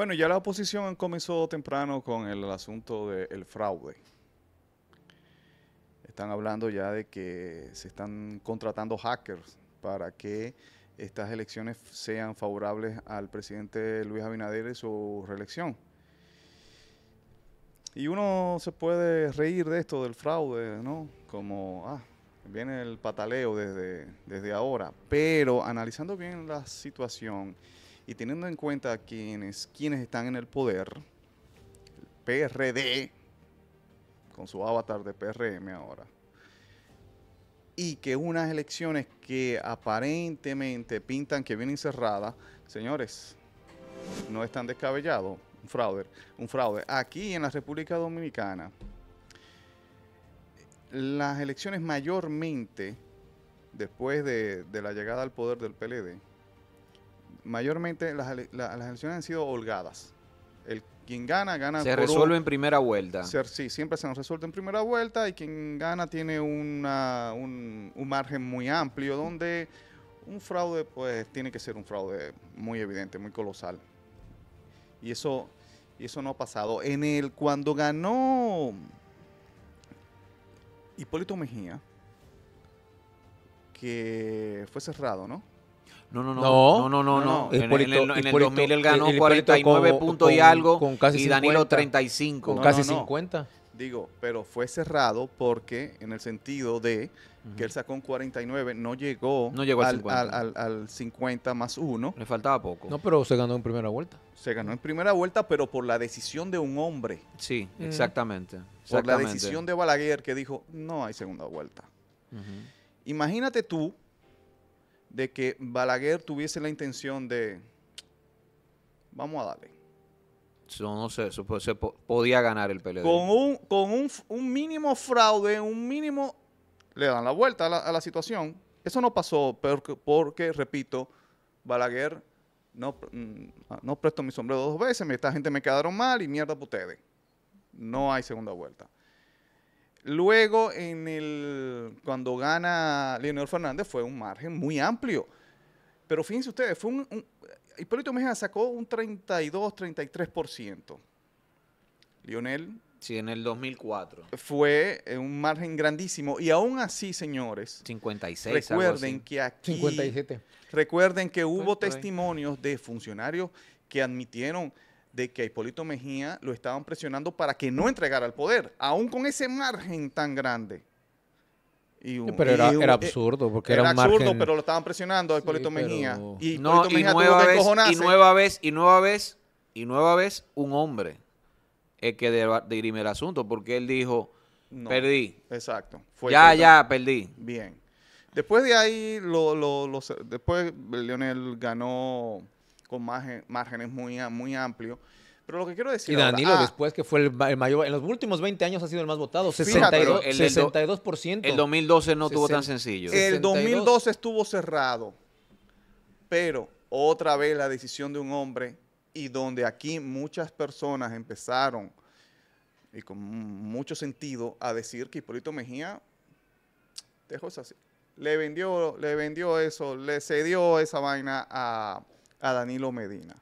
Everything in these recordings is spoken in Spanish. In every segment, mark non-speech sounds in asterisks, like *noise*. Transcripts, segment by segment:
Bueno, ya la oposición comenzó temprano con el, asunto del fraude. Están hablando ya de que se están contratando hackers para que estas elecciones sean favorables al presidente Luis Abinader y su reelección. Y uno se puede reír de esto, del fraude, ¿no? Como, ah, viene el pataleo desde, desde ahora. Pero analizando bien la situación, y teniendo en cuenta quienes, quienes están en el poder, el PRD, con su avatar de PRM ahora, y que unas elecciones que aparentemente pintan que vienen cerradas, señores, no están descabellados un fraude, un fraude. Aquí en la República Dominicana, las elecciones mayormente, después de, de la llegada al poder del PLD, mayormente las, elecciones han sido holgadas. El, quien gana, gana. Se resuelve en primera vuelta. sí, siempre se nos resuelve en primera vuelta y quien gana tiene un, un, margen muy amplio donde un fraude, pues, tiene que ser un fraude muy evidente, muy colosal. Y eso, y eso no ha pasado. En el, cuando ganó Hipólito Mejía, que fue cerrado, ¿no? No, no, no. No, no, no. en, el, 2000 él ganó 49 eh, puntos y algo y Danilo 35. Con casi 50. Digo, pero fue cerrado porque en el sentido de que él sacó un 49, no llegó, al, 50. más 1. Le faltaba poco. No, pero se ganó en primera vuelta. Se ganó en primera vuelta, pero por la decisión de un hombre. Sí, exactamente, Por la decisión de Balaguer que dijo, no hay segunda vuelta. Imagínate tú de que Balaguer tuviese la intención de, vamos a darle. No, sé, se podía ganar el PLD. Con, un, con un, mínimo fraude, un mínimo... Le dan la vuelta a la, situación. Eso no pasó porque, porque, repito, Balaguer no, mm, no presto mi sombrero dos veces, esta gente me quedaron mal y mierda para ustedes. No hay segunda vuelta. Luego, en el, cuando gana Leonel Fernández, fue un margen muy amplio. Pero fíjense ustedes, fue un, Hipólito Mejía sacó un 32, 33%. ¿Leonel? Sí, en el 2004. Fue eh, un margen grandísimo. Y aún así, señores. 56. Recuerden que aquí. 57. Recuerden que hubo testimonios de funcionarios que admitieron de que a Hipólito Mejía lo estaban presionando para que no entregara el poder, aún con ese margen tan grande. pero era, era, absurdo, porque era, absurdo, pero lo estaban presionando a Hipólito Mejía. Y Hipólito nueva vez, Y nueva vez, y nueva vez, un hombre el eh, que dirime el asunto, porque él dijo, perdí. Exacto. ya, ya, perdí. Bien. Después de ahí, lo, después Leonel ganó con márgenes muy, muy amplios. Pero lo que quiero decir. Y Danilo, ah, después que fue el, mayor. En los últimos 20 años ha sido el más votado. 62, el, 62%. El 2012 no tuvo tan sencillo. El 2012 estuvo cerrado. Pero otra vez la decisión de un hombre y donde aquí muchas personas empezaron, y con mucho sentido, a decir que Hipólito Mejía dejó así. Le vendió, le vendió eso, le cedió esa vaina a, a Danilo Medina.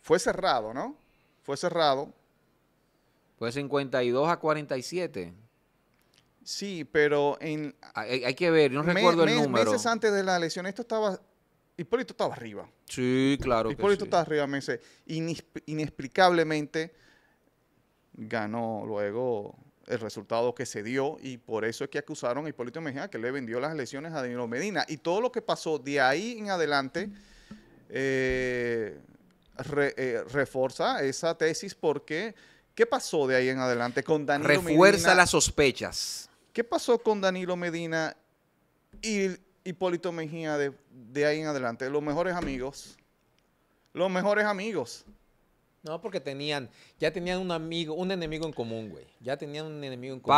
Fue cerrado, ¿no? Fue cerrado. Fue 52 a 47. Sí, pero en... Hay, que ver, no recuerdo el número. Meses antes de la elección, esto estaba... Hipólito estaba arriba. Sí, claro. Hipólito que estaba arriba, meses. Inexplicablemente ganó luego el resultado que se dio y por eso es que acusaron a Hipólito Mejía que le vendió las elecciones a Danilo Medina. Y todo lo que pasó de ahí en adelante... Eh, eh, refuerza reforza esa tesis porque ¿qué pasó de ahí en adelante con Danilo Refuerza Medina? las sospechas. ¿Qué pasó con Danilo Medina y Hipólito Mejía de, ahí en adelante? Los mejores amigos. Los mejores amigos. No, porque tenían, ya tenían un amigo, un enemigo en común, güey. Ya tenían un enemigo en común.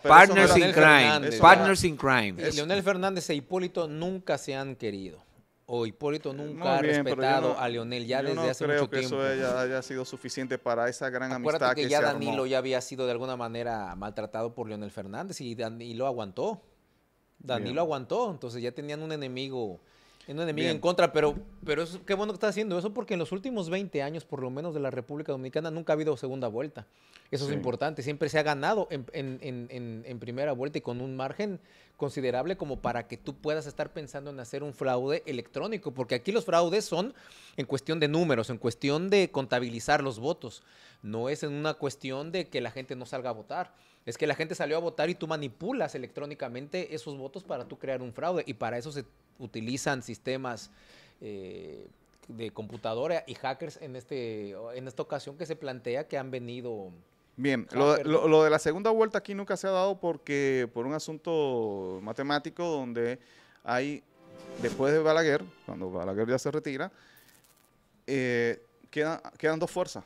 Partners, in crime. partners in crime. Leonel Fernández e Hipólito nunca se han querido o Hipólito eh, nunca ha respetado a Leonel ya desde hace mucho tiempo. Yo creo que eso haya, sido suficiente para esa gran amistad que, que ya Danilo ya había sido de alguna manera maltratado por Leonel Fernández y Danilo aguantó. Danilo aguantó, entonces ya tenían un enemigo Enemigo un en contra, pero, pero eso, qué bueno que está haciendo eso porque en los últimos 20 años, por lo menos de la República Dominicana, nunca ha habido segunda vuelta. Eso es importante, siempre se ha ganado en, en, en, en, primera vuelta y con un margen considerable como para que tú puedas estar pensando en hacer un fraude electrónico, porque aquí los fraudes son en cuestión de números, en cuestión de contabilizar los votos, no es en una cuestión de que la gente no salga a votar. Es que la gente salió a votar y tú manipulas electrónicamente esos votos para tú crear un fraude. Y para eso se utilizan sistemas eh, de computadora y hackers en, este, en esta ocasión que se plantea que han venido... Bien, lo, de la segunda vuelta aquí nunca se ha dado porque por un asunto matemático donde hay, después de Balaguer, cuando Balaguer ya se retira, eh, quedan dos fuerzas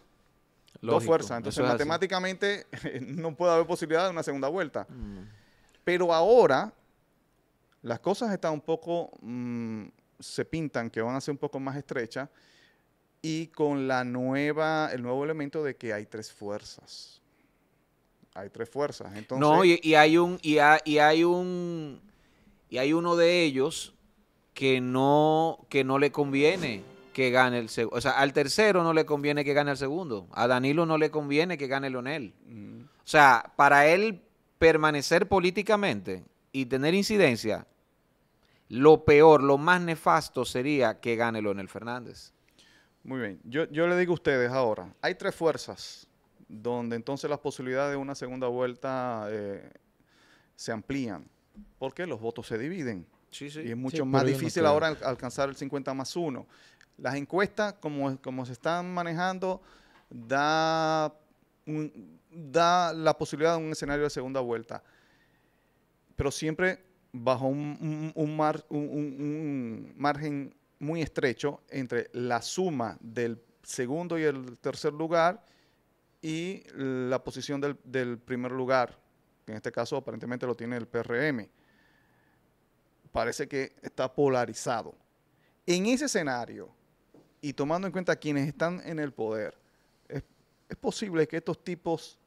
dos fuerzas. Entonces, matemáticamente *laughs* no puede haber posibilidad de una segunda vuelta. Mm. Pero ahora las cosas están un poco, mm, se pintan que van a ser un poco más estrechas y con la nueva, el nuevo elemento de que hay tres fuerzas. Hay tres fuerzas. no, y, hay un, y, y hay un, y hay uno de ellos que no, que no le conviene que gane el segundo. O sea, al tercero no le conviene que gane el segundo. A Danilo no le conviene que gane Leonel. O sea, para él permanecer políticamente y tener incidencia, lo peor, lo más nefasto sería que gane Leonel Fernández. Muy bien. Yo, le digo a ustedes ahora, hay tres fuerzas donde entonces las posibilidades de una segunda vuelta eh, se amplían, porque los votos se dividen. Y es mucho más difícil ahora alcanzar el 50 más 1. Las encuestas, como, como se están manejando, da, da la posibilidad de un escenario de segunda vuelta. Pero siempre bajo un, margen muy estrecho entre la suma del segundo y el tercer lugar y la posición del, del primer lugar, que en este caso aparentemente lo tiene el PRM parece que está polarizado. En ese escenario, y tomando en cuenta quienes están en el poder, es, posible que estos tipos,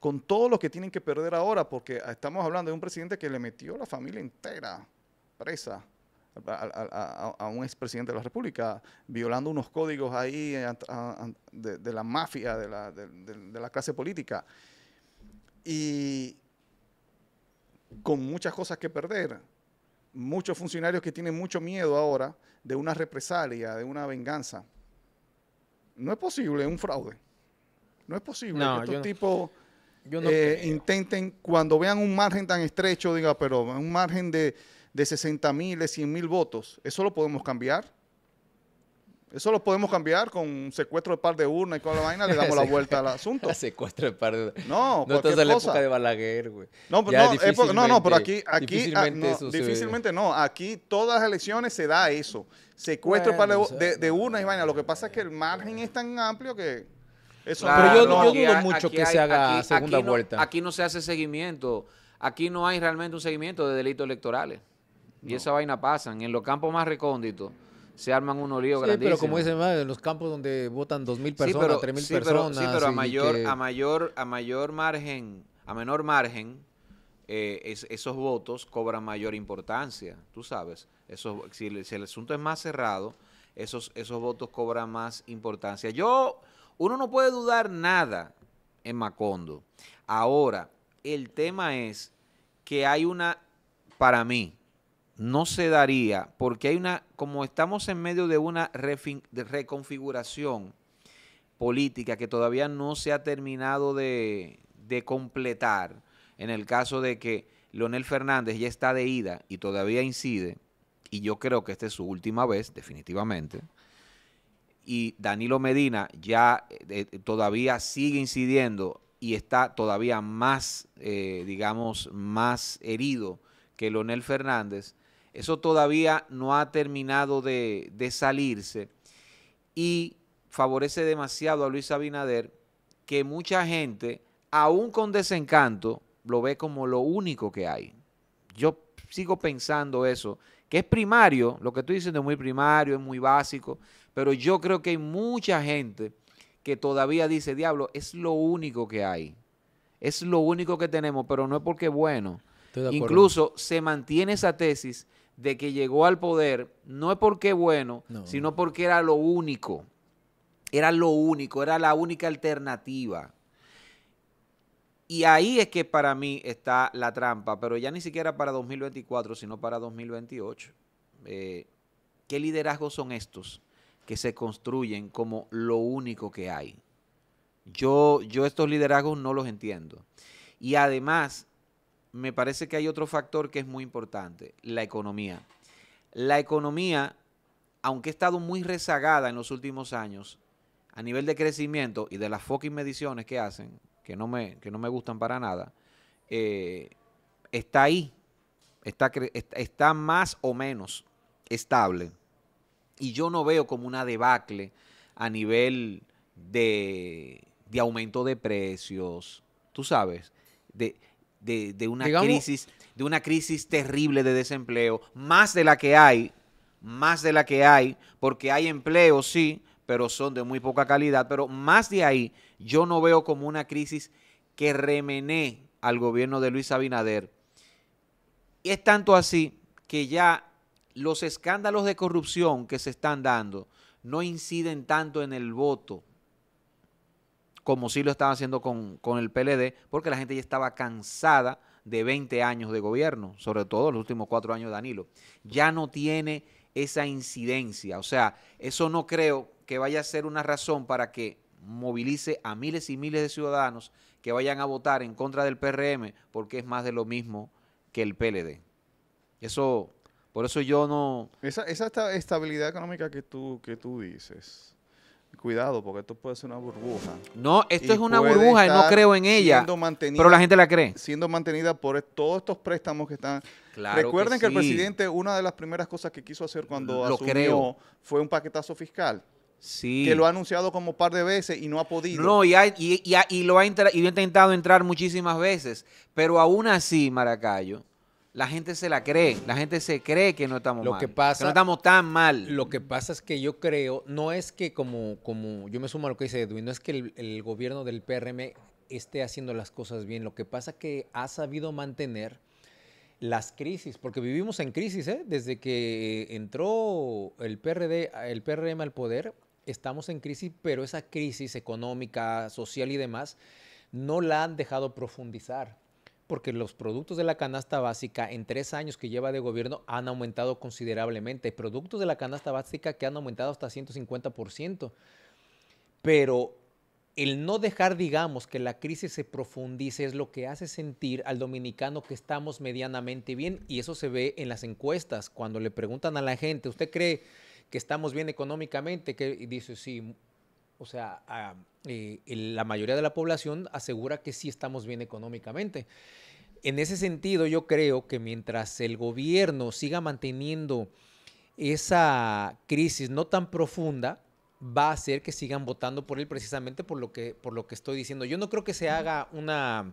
con todo lo que tienen que perder ahora, porque estamos hablando de un presidente que le metió la familia entera presa a, un expresidente de la República, violando unos códigos ahí eh, de, la mafia, de la, clase política, y con muchas cosas que perder muchos funcionarios que tienen mucho miedo ahora de una represalia, de una venganza. No es posible un fraude. No es posible que estos tipos eh, intenten, cuando vean un margen tan estrecho, diga, pero un margen de, de 60 mil, de 100 mil votos, eso lo podemos cambiar. Eso lo podemos cambiar con secuestro de par de urna y con la vaina, le damos la *laughs* vuelta al asunto. *laughs* secuestro de par de No, no de Balaguer, güey. No, pues no, no, pero aquí, aquí ah, difícilmente, no, Aquí todas las elecciones se da eso. Secuestro de par de, urnas y vaina. Lo que pasa es que el margen es tan amplio que. Eso pero yo, yo dudo mucho que se haga segunda vuelta. Aquí no se hace seguimiento. Aquí no hay realmente un seguimiento de delitos electorales. Y esa vaina pasa. en los campos más recónditos se arman unos líos sí, Pero como dicen, en los campos donde votan 2.000 personas, 3.000 personas. sí, pero a mayor, a, mayor, a mayor margen, a menor margen, eh, esos votos cobran mayor importancia, tú sabes. Esos, si, el, asunto es más cerrado, esos, esos votos cobran más importancia. Yo, uno no puede dudar nada en Macondo. Ahora, el tema es que hay una, para mí, no se daría porque hay una, como estamos en medio de una reconfiguración política que todavía no se ha terminado de, completar, en el caso de que Leonel Fernández ya está de ida y todavía incide, y yo creo que esta es su última vez, definitivamente, y Danilo Medina ya eh, eh, todavía sigue incidiendo y está todavía más, eh, digamos, más herido que Leonel Fernández, eso todavía no ha terminado de, salirse y favorece demasiado a Luis Abinader que mucha gente, aún con desencanto, lo ve como lo único que hay. Yo sigo pensando eso, que es primario, lo que estoy diciendo es muy primario, es muy básico, pero yo creo que hay mucha gente que todavía dice, diablo, es lo único que hay, es lo único que tenemos, pero no es porque bueno. Incluso se mantiene esa tesis de que llegó al poder, no es porque bueno, sino porque era lo único. Era lo único, era la única alternativa. Y ahí es que para mí está la trampa, pero ya ni siquiera para 2024, sino para 2028. Eh, ¿Qué liderazgos son estos que se construyen como lo único que hay? Yo, yo estos liderazgos no los entiendo. Y además, me parece que hay otro factor que es muy importante, la economía. La economía, aunque ha estado muy rezagada en los últimos años, a nivel de crecimiento y de las fucking mediciones que hacen, que no me, no me gustan para nada, eh, está ahí, está, está más o menos estable. Y yo no veo como una debacle a nivel de, de aumento de precios, tú sabes, de de, una crisis de una crisis terrible de desempleo, más de la que hay, más de la que hay, porque hay empleo, sí, pero son de muy poca calidad, pero más de ahí yo no veo como una crisis que remené al gobierno de Luis Abinader. Y es tanto así que ya los escándalos de corrupción que se están dando no inciden tanto en el voto como si lo estaba haciendo con, con el PLD, porque la gente ya estaba cansada de 20 años de gobierno, sobre todo los últimos cuatro años de Danilo. Ya no tiene esa incidencia, o sea, eso no creo que vaya a ser una razón para que movilice a miles y miles de ciudadanos que vayan a votar en contra del PRM porque es más de lo mismo que el PLD. Eso, por eso yo no... Esa, esa estabilidad económica que tú, que tú dices, cuidado, porque esto puede ser una burbuja. No, esto es una burbuja y no creo en ella. Pero la gente la cree. Siendo mantenida por todos estos préstamos que están. Recuerden que, el presidente, una de las primeras cosas que quiso hacer cuando asumió fue un paquetazo fiscal. Sí. Que lo ha anunciado como un par de veces y no ha podido. No, y, lo ha y ha intentado entrar muchísimas veces. Pero aún así, Maracayo, la gente se la cree, la gente se cree que no estamos lo mal, que, pasa, no estamos tan mal. Lo que pasa es que yo creo, no es que como, como yo me sumo a lo que dice Edwin, no es que el, el gobierno del PRM esté haciendo las cosas bien, lo que pasa es que ha sabido mantener las crisis, porque vivimos en crisis, ¿eh? desde que entró el, PRD, el PRM al poder, estamos en crisis, pero esa crisis económica, social y demás, no la han dejado profundizar porque los productos de la canasta básica en tres años que lleva de gobierno han aumentado considerablemente. Productos de la canasta básica que han aumentado hasta 150%. Pero el no dejar, digamos, que la crisis se profundice es lo que hace sentir al dominicano que estamos medianamente bien. Y eso se ve en las encuestas, cuando le preguntan a la gente, ¿usted cree que estamos bien económicamente? Que dice, sí, o sea, eh, la mayoría de la población asegura que sí estamos bien económicamente. En ese sentido, yo creo que mientras el gobierno siga manteniendo esa crisis no tan profunda, va a hacer que sigan votando por él precisamente por lo que, por lo que estoy diciendo. Yo no creo que se haga una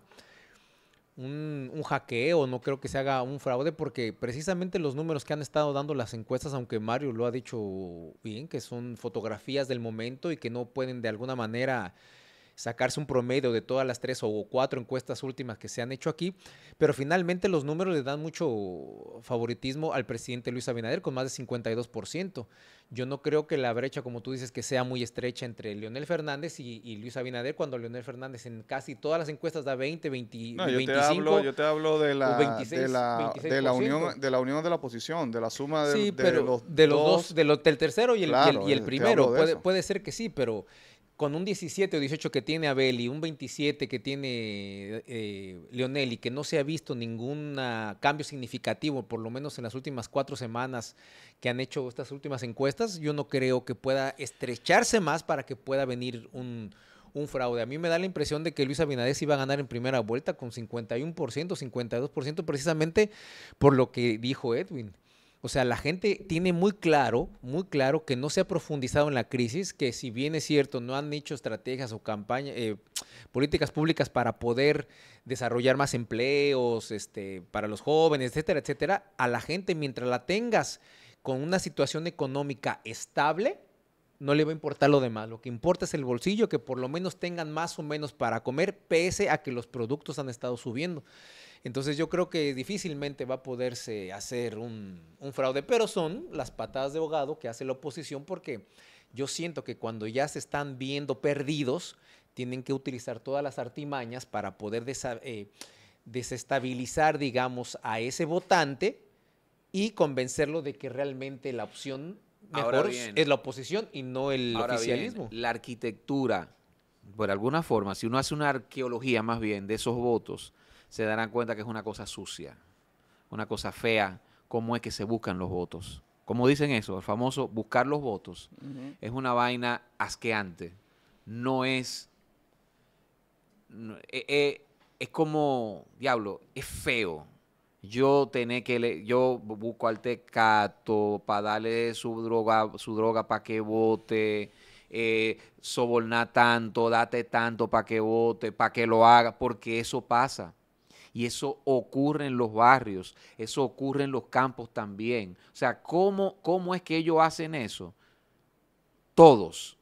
un, un, hackeo, no creo que se haga un fraude, porque precisamente los números que han estado dando las encuestas, aunque Mario lo ha dicho bien, que son fotografías del momento y que no pueden de alguna manera sacarse un promedio de todas las tres o cuatro encuestas últimas que se han hecho aquí, pero finalmente los números le dan mucho favoritismo al presidente Luis Abinader con más de 52%. Yo no creo que la brecha, como tú dices, que sea muy estrecha entre Leonel Fernández y, Luis Abinader, cuando Leonel Fernández en casi todas las encuestas da 20, 25. Yo te hablo, de, la, de, la, unión, de la unión de la oposición, de la suma de, de, los, de los dos, del tercero y el, y el, primero. puede ser que sí, pero con un 17 o 18 que tiene Abel y un 27 que tiene eh, Leonel y que no se ha visto ningún ah, cambio significativo, por lo menos en las últimas cuatro semanas que han hecho estas últimas encuestas, yo no creo que pueda estrecharse más para que pueda venir un, fraude. A mí me da la impresión de que Luis Abinadés iba a ganar en primera vuelta con 51%, 52%, precisamente por lo que dijo Edwin. O sea, la gente tiene muy claro, muy claro que no se ha profundizado en la crisis, que si bien es cierto, no han hecho estrategias o campañas, eh, políticas públicas para poder desarrollar más empleos, este, para los jóvenes, etcétera, etcétera, a la gente mientras la tengas con una situación económica estable, no le va a importar lo demás. Lo que importa es el bolsillo, que por lo menos tengan más o menos para comer, pese a que los productos han estado subiendo. Entonces yo creo que difícilmente va a poderse hacer un, fraude, pero son las patadas de abogado que hace la oposición porque yo siento que cuando ya se están viendo perdidos, tienen que utilizar todas las artimañas para poder eh, desestabilizar, digamos, a ese votante y convencerlo de que realmente la opción mejor es la oposición y no el oficialismo. la arquitectura, por alguna forma, si uno hace una arqueología más bien de esos votos, se darán cuenta que es una cosa sucia, una cosa fea, cómo es que se buscan los votos. Como dicen eso, el famoso buscar los votos es una vaina asqueante. No es... E, e, es como, diablo, es feo. Yo tener que yo busco al tecato para darle su droga, su droga para que vote, eh, sobornar tanto, date tanto para que vote, para que lo haga, porque eso pasa y eso ocurre en los barrios, eso ocurre en los campos también. O sea, ¿cómo, cómo es que ellos hacen eso? Todos.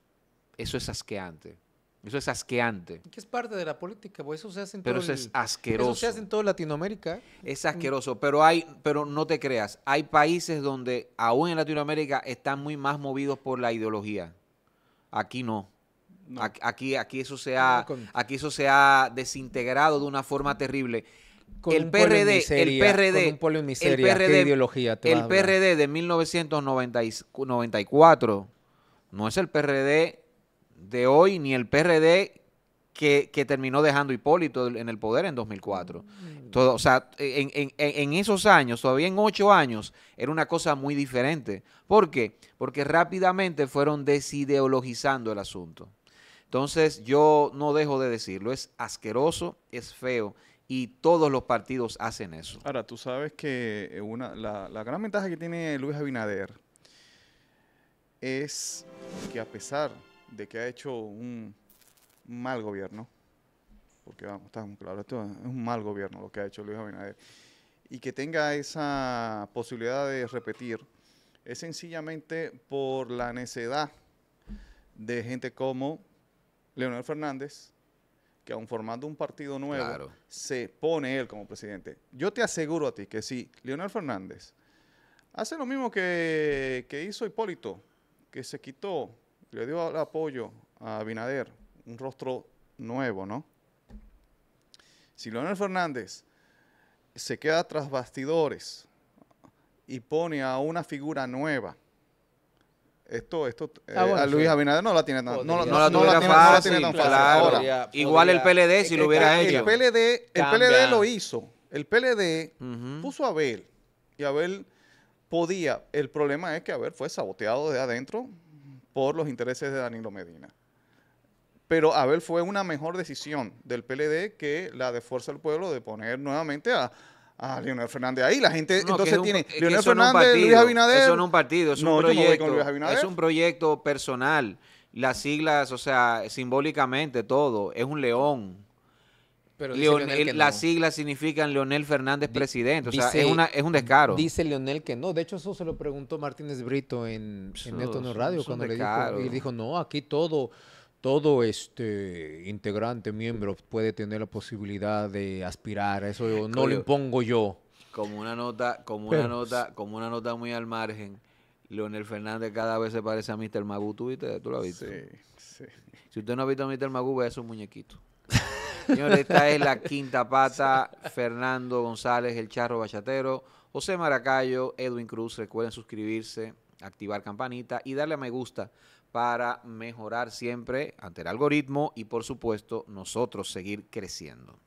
Eso es asqueante. Eso es asqueante. Que es parte de la política, pues eso se hace en Pero eso es asqueroso. Eso se hace en toda Latinoamérica. Es asqueroso, pero hay, pero no te creas, hay países donde aún en Latinoamérica están muy más movidos por la ideología. Aquí no. Aquí, aquí, eso se ha, aquí eso se ha desintegrado de una forma terrible. Con el, PRD, el PRD, miseria, el PRD, ¿qué ideología el PRD de 1994 no es el PRD de hoy ni el PRD que, que terminó dejando Hipólito en el poder en 2004. Mm. Todo, o sea, en, en, en, esos años, todavía en ocho años, era una cosa muy diferente. ¿Por qué? Porque rápidamente fueron desideologizando el asunto. Entonces yo no dejo de decirlo, es asqueroso, es feo y todos los partidos hacen eso. Ahora, tú sabes que eh, una, la, la gran ventaja que tiene Luis Abinader es que a pesar de que ha hecho un mal gobierno, porque vamos, está claro, esto es un mal gobierno lo que ha hecho Luis Abinader, y que tenga esa posibilidad de repetir, es sencillamente por la necedad de gente como Leonel Fernández, que aún formando un partido nuevo, se pone él como presidente. Yo te aseguro a ti que si Leonel Fernández hace lo mismo que, que hizo Hipólito, que se quitó, le dio apoyo a Binader, un rostro nuevo, ¿no? Si Leonel Fernández se queda tras bastidores y pone a una figura nueva, esto, esto eh, ah, a Luis Abinader no la tiene tan, no, no, la, tiene, fácil, igual el PLD si lo hubiera hecho. El PLD, lo hizo. El PLD puso a Abel y Abel podía. El problema es que Abel fue saboteado de adentro por los intereses de Danilo Medina. Pero Abel fue una mejor decisión del PLD que la de Fuerza del Pueblo de poner nuevamente a, Ah, Leonel Fernández. Ahí la gente entonces tiene Leonel Fernández, Luis Abinader. Eso no es un partido, es un proyecto. es un proyecto personal. Las siglas, o sea, simbólicamente todo, es un león. Pero las siglas significan Leonel Fernández presidente, o sea, es, una, es un descaro. Dice Leonel que no, de hecho eso se lo preguntó Martínez Brito en, en Radio cuando le dijo, y dijo, no, aquí todo, todo este integrante, miembro, puede tener la posibilidad de aspirar. Eso no lo impongo yo. Como una nota, como una nota, como una nota muy al margen. Leonel Fernández cada vez se parece a Mr. Magoo. ¿Tú, viste? ¿Tú lo viste? Sí, sí. Si usted no ha visto a Mr. Magoo, vea su muñequito. *laughs* Señores, esta es la quinta pata. Fernando González, el charro bachatero. José Maracayo, Edwin Cruz. Recuerden suscribirse, activar campanita y darle a me gusta para mejorar siempre ante el algoritmo y por supuesto nosotros seguir creciendo.